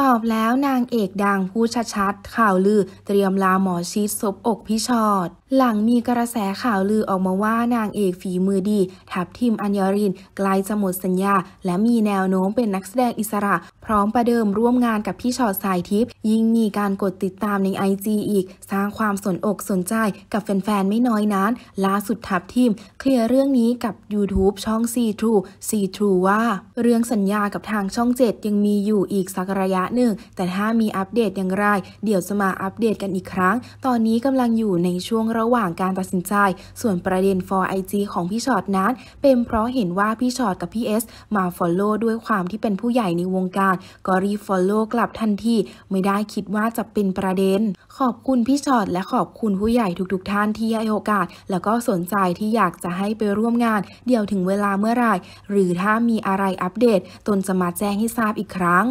ตอบแล้วนางเอกดังพูดชัดๆข่าวลือเตรียมลาหมอชิดซบอกพี่ชอด หลังมีกระแสข่าวลือออกมาว่านางเอกฝีมือดีทับทิมอัญญรินกลยจะหมดสัญญา และมีแนวโน้มเป็นนักแสดงอิสระ พร้อมประเดิมร่วมงานกับพี่ชอดสายทิพย์ยิ่งมีการกดติดตามในไอจีอีกสร้างความสนอกสนใจ กับแฟนๆไม่น้อยนั้นล่าสุดทับทิมเคลียร์เรื่องนี้กับ YouTube ช่อง C True C True ว่า เรื่องสัญญากับทางช่อง7ยังมีอยู่อีกสักระยะะหนึ่งแต่ถ้ามีอัปเดตอย่างไร เดี๋ยวจะมาอัปเดตกันอีกครั้ง ตอนนี้กำลังอยู่ในช่วงระหว่างการตัดสินใจ ส่วนประเด็น for IG ของพี่ชอตนั้น เป็นเพราะเห็นว่าพี่ชอตกับพี่เอสมาฟอลโล่ด้วยความที่เป็นผู้ใหญ่ในวงการ ก็รีฟอลโล่กลับทันทีไม่ได้คิดว่าจะเป็นประเด็น ขอบคุณพี่ชอตและขอบคุณผู้ใหญ่ทุกๆ ท่านที่ให้โอกาส แล้วก็สนใจที่อยากจะให้ไปร่วมงาน เดี๋ยวถึงเวลาเมื่อไรหรือถ้ามีอะไรอัปเดต ตนจะมาแจ้งให้ทราบอีกครั้ง